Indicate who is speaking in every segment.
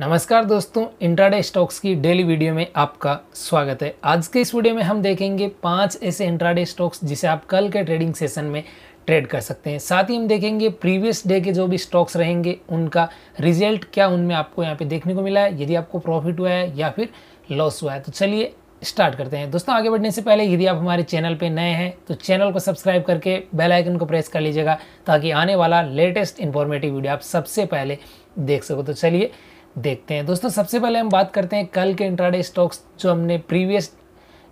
Speaker 1: नमस्कार दोस्तों intraday stocks की डेली वीडियो में आपका स्वागत है आज के इस वीडियो में हम देखेंगे पांच ऐसे इंट्राडे स्टॉक्स जिसे आप कल के ट्रेडिंग सेशन में ट्रेड कर सकते हैं साथ ही हम देखेंगे प्रीवियस डे के जो भी स्टॉक्स रहेंगे उनका रिजल्ट क्या उनमें आपको यहाँ पे देखने को मिला है यदि आपको प्रॉफिट हुआ है या फिर लॉस हुआ है तो चलिए स्टार्ट करते हैं दोस्तों आगे बढ़ने से पहले यदि आप हमारे चैनल पे नए हैं तो चैनल को सब्सक्राइब करके बेल आइकन को प्रेस कर लीजिएगा ताकि आने वाला लेटेस्ट इन्फॉर्मेटिव वीडियो आप सबसे पहले देख सको तो चलिए देखते हैं दोस्तों सबसे पहले हम बात करते हैं कल के इंट्राडे स्टॉक्स जो हमने प्रीवियस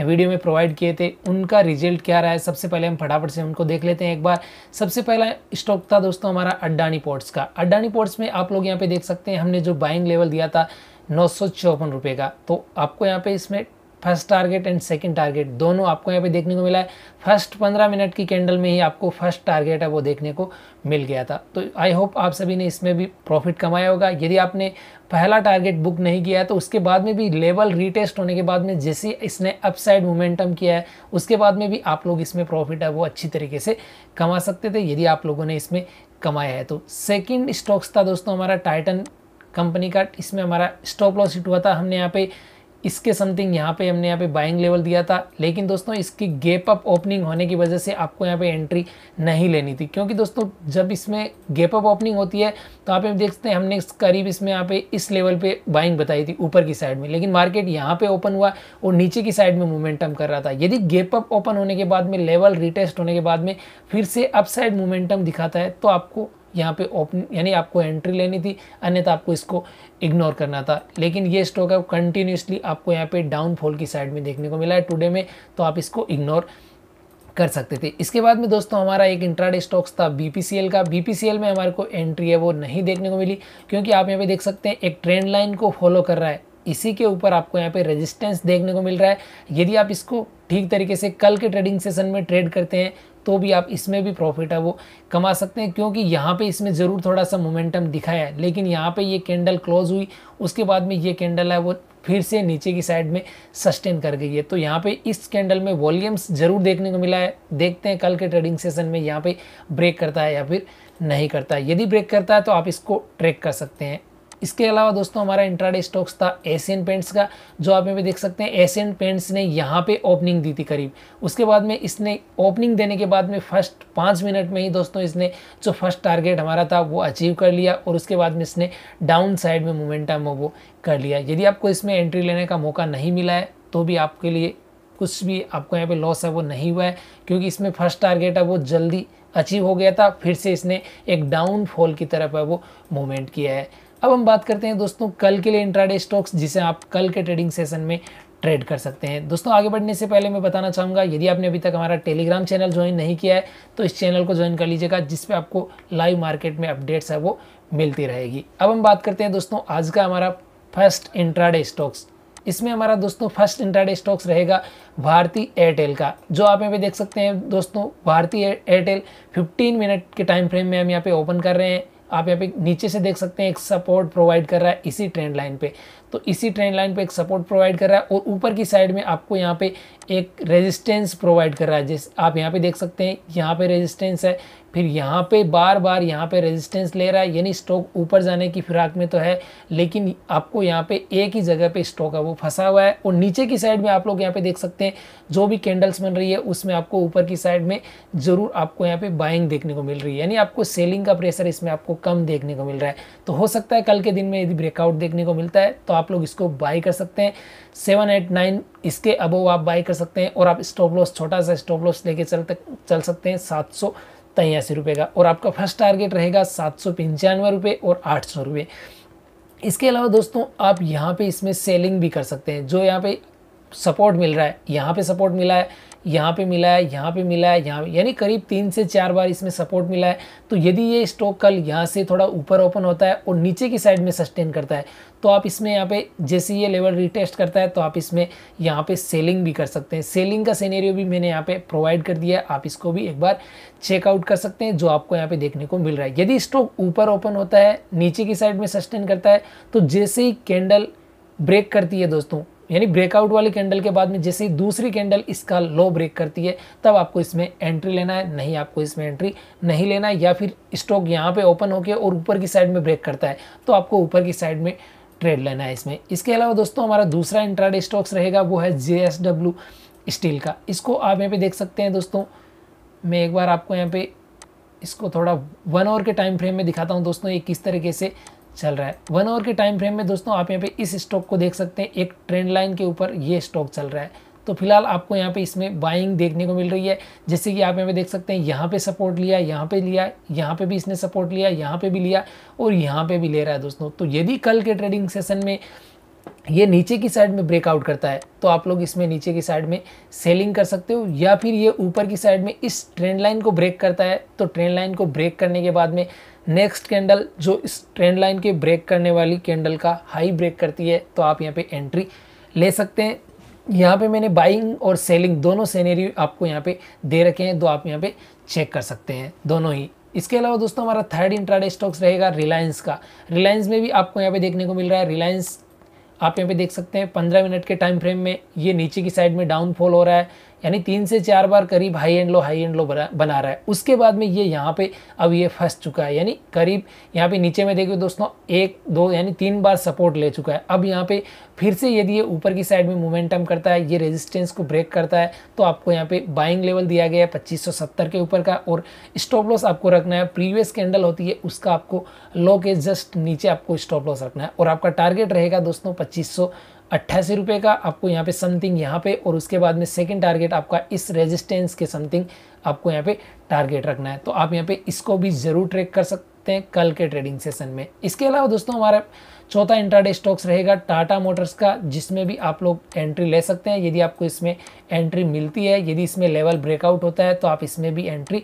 Speaker 1: वीडियो में प्रोवाइड किए थे उनका रिजल्ट क्या रहा है सबसे पहले हम फटाफट से उनको देख लेते हैं एक बार सबसे पहला स्टॉक था दोस्तों हमारा अड्डानी पोर्ट्स का अड्डानी पोर्ट्स में आप लोग यहाँ पे देख सकते हैं हमने जो बाइंग लेवल दिया था नौ सौ का तो आपको यहाँ पे इसमें first target and second target दोनों आपको यहाँ पे देखने को मिला है फर्स्ट पंद्रह मिनट की कैंडल में ही आपको फर्स्ट टारगेट है वो देखने को मिल गया था तो आई होप आप सभी ने इसमें भी प्रॉफिट कमाया होगा यदि आपने पहला टारगेट बुक नहीं किया है तो उसके बाद में भी लेवल रीटेस्ट होने के बाद में जैसे इसने अपसाइड मोमेंटम किया है उसके बाद में भी आप लोग इसमें प्रॉफिट है वो अच्छी तरीके से कमा सकते थे यदि आप लोगों ने इसमें कमाया है तो सेकेंड स्टॉक्स था दोस्तों हमारा टाइटन कंपनी का इसमें हमारा स्टॉप लॉस हिट हुआ था हमने यहाँ पे इसके समथिंग यहाँ पे हमने यहाँ पे बाइंग लेवल दिया था लेकिन दोस्तों इसकी गेप अप ओपनिंग होने की वजह से आपको यहाँ पे एंट्री नहीं लेनी थी क्योंकि दोस्तों जब इसमें गेप अप ओपनिंग होती है तो आप देखते हैं हमने करीब इसमें यहाँ पे इस लेवल पे बाइंग बताई थी ऊपर की साइड में लेकिन मार्केट यहाँ पे ओपन हुआ और नीचे की साइड में मोमेंटम कर रहा था यदि गेप अप ओपन होने के बाद में लेवल रिटेस्ट होने के बाद में फिर से अप मोमेंटम दिखाता है तो आपको यहाँ पे ओपन यानी आपको एंट्री लेनी थी अन्यथा आपको इसको इग्नोर करना था लेकिन ये स्टॉक है कंटिन्यूसली आपको यहाँ पे डाउनफॉल की साइड में देखने को मिला है टुडे में तो आप इसको इग्नोर कर सकते थे इसके बाद में दोस्तों हमारा एक इंट्राडे स्टॉक्स था बी का बी में हमारे को एंट्री है वो नहीं देखने को मिली क्योंकि आप यहाँ पे देख सकते हैं एक ट्रेंड लाइन को फॉलो कर रहा है इसी के ऊपर आपको यहाँ पे रेजिस्टेंस देखने को मिल रहा है यदि आप इसको ठीक तरीके से कल के ट्रेडिंग सेशन में ट्रेड करते हैं तो भी आप इसमें भी प्रॉफिट है वो कमा सकते हैं क्योंकि यहाँ पे इसमें ज़रूर थोड़ा सा मोमेंटम दिखाया है लेकिन यहाँ पे ये कैंडल क्लोज हुई उसके बाद में ये कैंडल है वो फिर से नीचे की साइड में सस्टेन कर गई है तो यहाँ पे इस कैंडल में वॉल्यूम्स ज़रूर देखने को मिला है देखते हैं कल के ट्रेडिंग सेशन में यहाँ पर ब्रेक करता है या फिर नहीं करता है यदि ब्रेक करता है तो आप इसको ट्रेक कर सकते हैं इसके अलावा दोस्तों हमारा इंट्राडे स्टॉक्स था एशियन पेंट्स का जो आप यहाँ पे देख सकते हैं एशियन पेंट्स ने यहाँ पे ओपनिंग दी थी करीब उसके बाद में इसने ओपनिंग देने के बाद में फर्स्ट पाँच मिनट में ही दोस्तों इसने जो फर्स्ट टारगेट हमारा था वो अचीव कर लिया और उसके बाद में इसने डाउन साइड में मोमेंटम वो कर लिया यदि आपको इसमें एंट्री लेने का मौका नहीं मिला है तो भी आपके लिए कुछ भी आपको यहाँ पे लॉस है वो नहीं हुआ है क्योंकि इसमें फर्स्ट टारगेट है वो जल्दी अचीव हो गया था फिर से इसने एक डाउन फॉल की तरफ है वो मूवमेंट किया है अब हम बात करते हैं दोस्तों कल के लिए इंट्राडे स्टॉक्स जिसे आप कल के ट्रेडिंग सेशन में ट्रेड कर सकते हैं दोस्तों आगे बढ़ने से पहले मैं बताना चाहूँगा यदि आपने अभी तक हमारा टेलीग्राम चैनल ज्वाइन नहीं किया है तो इस चैनल को ज्वाइन कर लीजिएगा जिसपे आपको लाइव मार्केट में अपडेट्स है वो मिलती रहेगी अब हम बात करते हैं दोस्तों आज का हमारा फर्स्ट इंट्राडे स्टॉक्स इसमें हमारा दोस्तों फर्स्ट इंट्राडे स्टॉक्स रहेगा भारती एयरटेल का जो आप यहाँ पे देख सकते हैं दोस्तों भारती एयरटेल 15 मिनट के टाइम फ्रेम में हम यहाँ पे ओपन कर रहे हैं आप यहाँ पे नीचे से देख सकते हैं एक सपोर्ट प्रोवाइड कर रहा है इसी ट्रेंड लाइन पे तो इसी ट्रेंड लाइन पे एक सपोर्ट प्रोवाइड कर रहा है और ऊपर की साइड में आपको यहाँ पे एक रेजिस्टेंस प्रोवाइड कर रहा है जिस आप यहाँ पे देख सकते हैं यहाँ पे रेजिस्टेंस है फिर यहाँ पे बार बार यहाँ पे रेजिस्टेंस ले रहा है यानी स्टॉक ऊपर जाने की फिराक में तो है लेकिन आपको यहाँ पे एक ही जगह पे स्टॉक है वो फंसा हुआ है और नीचे की साइड में आप लोग यहाँ पे देख सकते हैं जो भी कैंडल्स बन रही है उसमें आपको ऊपर की साइड में ज़रूर आपको यहाँ पे बाइंग देखने को मिल रही है यानी आपको सेलिंग का प्रेशर इसमें आपको कम देखने को मिल रहा है तो हो सकता है कल के दिन में यदि ब्रेकआउट देखने को मिलता है तो आप लोग इसको बाई कर सकते हैं सेवन एट नाइन इसके अबोव आप बाई कर सकते हैं और आप स्टॉप लॉस छोटा सा स्टॉप लॉस लेके चल तक चल सकते हैं सात सौ तिरासी रुपये का और आपका फर्स्ट टारगेट रहेगा सात सौ पंचानवे रुपये और आठ सौ रुपये इसके अलावा दोस्तों आप यहाँ पे इसमें सेलिंग भी कर सकते हैं जो यहाँ पे सपोर्ट मिल रहा है यहाँ पे सपोर्ट मिला है यहाँ पे मिला है यहाँ पे मिला है यहाँ यानी करीब तीन से चार बार इसमें सपोर्ट मिला है तो यदि ये स्टॉक कल यहाँ से थोड़ा ऊपर ओपन होता है और नीचे की साइड में सस्टेन करता है तो आप इसमें यहाँ पे जैसे ये लेवल रिटेस्ट करता है तो आप इसमें यहाँ पे सेलिंग भी कर सकते हैं सेलिंग का सीनेरियो भी मैंने यहाँ पे प्रोवाइड कर दिया है आप इसको भी एक बार चेकआउट कर सकते हैं जो आपको यहाँ पे देखने को मिल रहा है यदि स्टॉक ऊपर ओपन होता है नीचे की साइड में सस्टेन करता है तो जैसे ही कैंडल ब्रेक करती है दोस्तों यानी ब्रेकआउट वाली कैंडल के बाद में जैसे ही दूसरी कैंडल इसका लो ब्रेक करती है तब आपको इसमें एंट्री लेना है नहीं आपको इसमें एंट्री नहीं लेना है या फिर स्टॉक यहाँ पे ओपन होकर और ऊपर की साइड में ब्रेक करता है तो आपको ऊपर की साइड में ट्रेड लेना है इसमें इसके अलावा दोस्तों हमारा दूसरा इंट्राडे स्टॉक्स रहेगा वो है जे स्टील का इसको आप यहाँ पर देख सकते हैं दोस्तों मैं एक बार आपको यहाँ पर इसको थोड़ा वन आवर के टाइम फ्रेम में दिखाता हूँ दोस्तों ये किस तरीके से चल रहा है वन आवर के टाइम फ्रेम में दोस्तों आप यहाँ पे इस स्टॉक को देख सकते हैं एक ट्रेंड लाइन के ऊपर ये स्टॉक चल रहा है तो फिलहाल आपको यहाँ पे इसमें बाइंग देखने को मिल रही है जैसे कि आप यहाँ पे देख सकते हैं यहाँ पे सपोर्ट लिया यहाँ पे लिया यहाँ पे भी इसने सपोर्ट लिया यहाँ पे भी लिया और यहाँ पे भी ले रहा है दोस्तों तो यदि कल के ट्रेडिंग सेशन में ये नीचे की साइड में ब्रेकआउट करता है तो आप लोग इसमें नीचे की साइड में सेलिंग कर सकते हो या फिर ये ऊपर की साइड में इस ट्रेंड लाइन को ब्रेक करता है तो ट्रेंड लाइन को ब्रेक करने के बाद में नेक्स्ट कैंडल जो इस ट्रेंड लाइन के ब्रेक करने वाली कैंडल का हाई ब्रेक करती है तो आप यहाँ पर एंट्री ले सकते हैं यहाँ पर मैंने बाइंग और सेलिंग दोनों सेनेरी आपको यहाँ पर दे रखे हैं तो आप यहाँ पर चेक कर सकते हैं दोनों ही इसके अलावा दोस्तों हमारा थर्ड इंट्राडे स्टॉक्स रहेगा रिलायंस का रिलायंस में भी आपको यहाँ पे देखने को मिल रहा है रिलायंस आप यहाँ पे देख सकते हैं पंद्रह मिनट के टाइम फ्रेम में ये नीचे की साइड में डाउनफॉल हो रहा है यानी तीन से चार बार करीब high and low high and low बना रहा है उसके बाद में ये यहाँ पे अब ये फंस चुका है यानी करीब यहाँ पे नीचे में देखिए दोस्तों एक दो यानी तीन बार सपोर्ट ले चुका है अब यहाँ पे फिर से यदि ये ऊपर की साइड में मोमेंटम करता है ये रेजिस्टेंस को ब्रेक करता है तो आपको यहाँ पे बाइंग लेवल दिया गया है पच्चीस के ऊपर का और स्टॉप लॉस आपको रखना है प्रीवियस कैंडल होती है उसका आपको लो के जस्ट नीचे आपको स्टॉप लॉस रखना है और आपका टारगेट रहेगा दोस्तों पच्चीस अट्ठासी रुपये का आपको यहाँ पे समथिंग यहाँ पे और उसके बाद में सेकंड टारगेट आपका इस रेजिस्टेंस के समथिंग आपको यहाँ पे टारगेट रखना है तो आप यहाँ पे इसको भी ज़रूर ट्रैक कर सकते हैं कल के ट्रेडिंग सेशन में इसके अलावा दोस्तों हमारा चौथा इंट्राडे स्टॉक्स रहेगा टाटा मोटर्स का जिसमें भी आप लोग एंट्री ले सकते हैं यदि आपको इसमें एंट्री मिलती है यदि इसमें लेवल ब्रेकआउट होता है तो आप इसमें भी एंट्री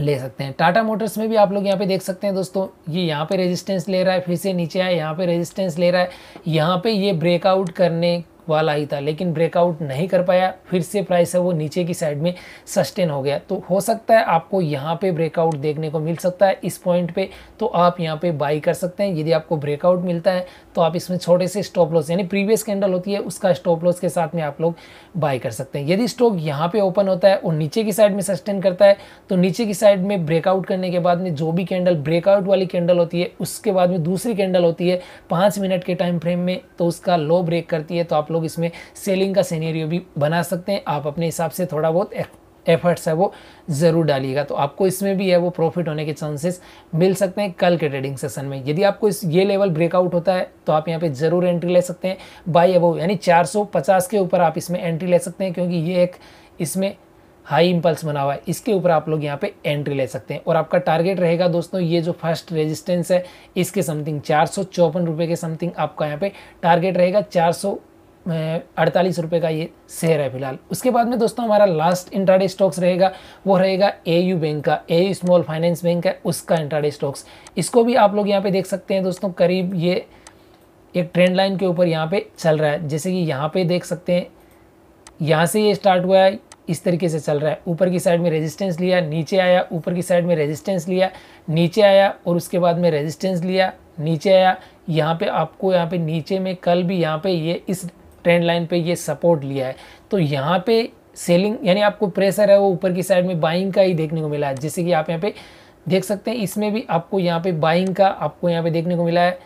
Speaker 1: ले सकते हैं टाटा मोटर्स में भी आप लोग यहाँ पे देख सकते हैं दोस्तों ये यहाँ पे रेजिस्टेंस ले रहा है फिर से नीचे आए यहाँ पे रेजिस्टेंस ले रहा है यहाँ पे ये ब्रेकआउट करने वाला ही था लेकिन ब्रेकआउट नहीं कर पाया फिर से प्राइस है वो नीचे की साइड में सस्टेन हो गया तो हो सकता है आपको यहाँ पे ब्रेकआउट देखने को मिल सकता है इस पॉइंट पे तो आप यहाँ पे बाई कर सकते हैं यदि आपको ब्रेकआउट मिलता है तो आप इसमें छोटे से स्टॉप लॉस यानी प्रीवियस कैंडल होती है उसका स्टॉप लॉस के साथ में आप लोग बाई कर सकते हैं यदि स्टॉक यहाँ पर ओपन होता है और नीचे की साइड में सस्टेन करता है तो नीचे की साइड में ब्रेकआउट करने के बाद में जो भी कैंडल ब्रेकआउट वाली कैंडल होती है उसके बाद में दूसरी कैंडल होती है पाँच मिनट के टाइम फ्रेम में तो उसका लो ब्रेक करती है तो आप लोग इसमें सेलिंग का सीनेरियो भी बना सकते हैं आप अपने हिसाब से थोड़ा बहुत एफर्ट्स है वो ज़रूर डालिएगा तो आपको इसमें भी है वो प्रॉफिट होने के चांसेस मिल सकते हैं कल के ट्रेडिंग सेशन में यदि आपको इस ये लेवल ब्रेकआउट होता है तो आप यहाँ पे ज़रूर एंट्री ले सकते हैं बाई अबो यानी 450 के ऊपर आप इसमें एंट्री ले सकते हैं क्योंकि ये एक इसमें हाई इंपल्स बना हुआ है इसके ऊपर आप लोग यहाँ पे एंट्री ले सकते हैं और आपका टारगेट रहेगा दोस्तों ये जो फर्स्ट रेजिस्टेंस है इसके समथिंग चार सौ के समथिंग आपका यहाँ पे टारगेट रहेगा चार अड़तालीस रुपये का ये शेयर है फिलहाल उसके बाद में दोस्तों हमारा लास्ट इंट्राडे स्टॉक्स रहेगा वो रहेगा ए यू बैंक का A U small finance bank है उसका इंट्राडे स्टॉक्स इसको भी आप लोग यहाँ पे देख सकते हैं दोस्तों करीब ये एक ट्रेंड लाइन के ऊपर यहाँ पे चल रहा है जैसे कि यहाँ पे देख सकते हैं यहाँ से ये स्टार्ट हुआ है इस तरीके से चल रहा है ऊपर की साइड में रेजिस्टेंस लिया नीचे आया ऊपर की साइड में रेजिस्टेंस लिया नीचे आया और उसके बाद में रेजिस्टेंस लिया नीचे आया यहाँ पे आपको यहाँ पे नीचे में कल भी यहाँ पे ये इस ट्रेंड लाइन पे ये सपोर्ट लिया है तो यहाँ पे सेलिंग यानी आपको प्रेशर है वो ऊपर की साइड में बाइंग का ही देखने को मिला है जैसे कि आप यहाँ पे देख सकते हैं इसमें भी आपको यहाँ पे बाइंग का आपको यहाँ पे देखने को मिला है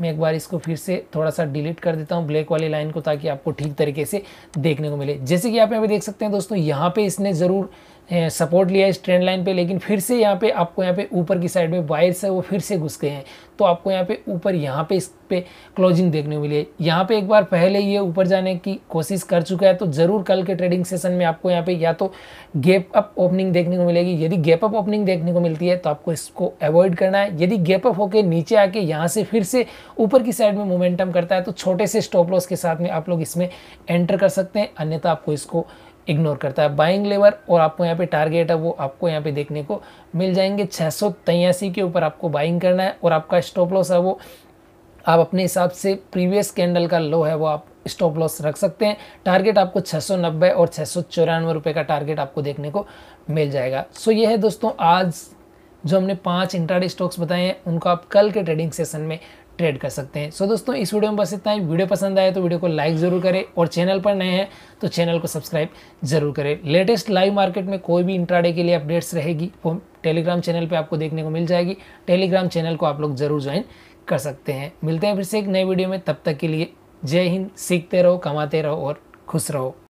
Speaker 1: मैं एक बार इसको फिर से थोड़ा सा डिलीट कर देता हूँ ब्लैक वाली लाइन को ताकि आपको ठीक तरीके से देखने को मिले जैसे कि आप यहाँ पे देख सकते हैं दोस्तों यहाँ पे इसने ज़रूर सपोर्ट लिया इस ट्रेंड लाइन पे लेकिन फिर से यहाँ पे आपको यहाँ पे ऊपर की साइड में वायर्स है वो फिर से घुस गए हैं तो आपको यहाँ पे ऊपर यहाँ पे इस पे क्लोजिंग देखने को मिली है यहाँ पे एक बार पहले ये ऊपर जाने की कोशिश कर चुका है तो ज़रूर कल के ट्रेडिंग सेशन में आपको यहाँ पे या तो गैप अप ओपनिंग देखने को मिलेगी यदि गैप अप ओपनिंग देखने को मिलती है तो आपको इसको अवॉइड करना है यदि गैप अप होकर नीचे आके यहाँ से फिर से ऊपर की साइड में मोमेंटम करता है तो छोटे से स्टॉप लॉस के साथ में आप लोग इसमें एंटर कर सकते हैं अन्यथा आपको इसको इग्नोर करता है बाइंग लेवर और आपको यहाँ पे टारगेट है वो आपको यहाँ पे देखने को मिल जाएंगे छः के ऊपर आपको बाइंग करना है और आपका स्टॉप लॉस है वो आप अपने हिसाब से प्रीवियस कैंडल का लो है वो आप स्टॉप लॉस रख सकते हैं टारगेट आपको 690 और छः रुपए का टारगेट आपको देखने को मिल जाएगा सो ये है दोस्तों आज जो हमने पांच इंट्राडे स्टॉक्स बताए हैं उनको आप कल के ट्रेडिंग सेशन में ट्रेड कर सकते हैं सो so दोस्तों इस वीडियो में बस इतना ही वीडियो पसंद आए तो वीडियो को लाइक ज़रूर करें और चैनल पर नए हैं तो चैनल को सब्सक्राइब जरूर करें लेटेस्ट लाइव मार्केट में कोई भी इंट्राडे के लिए अपडेट्स रहेगी वो टेलीग्राम चैनल पर आपको देखने को मिल जाएगी टेलीग्राम चैनल को आप लोग ज़रूर ज्वाइन कर सकते हैं मिलते हैं फिर से एक नए वीडियो में तब तक के लिए जय हिंद सीखते रहो कमाते रहो और खुश रहो